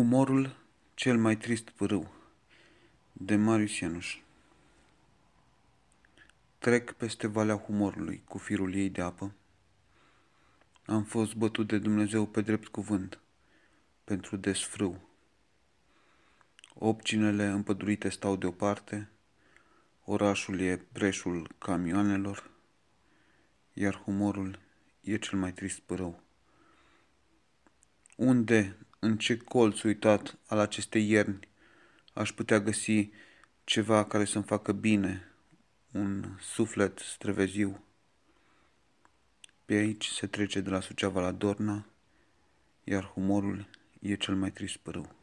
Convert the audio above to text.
Humorul cel mai trist pârâu de Marius Ianuș Trec peste valea humorului cu firul ei de apă. Am fost bătut de Dumnezeu pe drept cuvânt, pentru desfrâu. Opcinele împădurite stau deoparte, orașul e preșul camioanelor, iar humorul e cel mai trist pârâu. Unde în ce colț uitat al acestei ierni aș putea găsi ceva care să-mi facă bine, un suflet străveziu. Pe aici se trece de la Suceava la Dorna, iar humorul e cel mai trist părâu.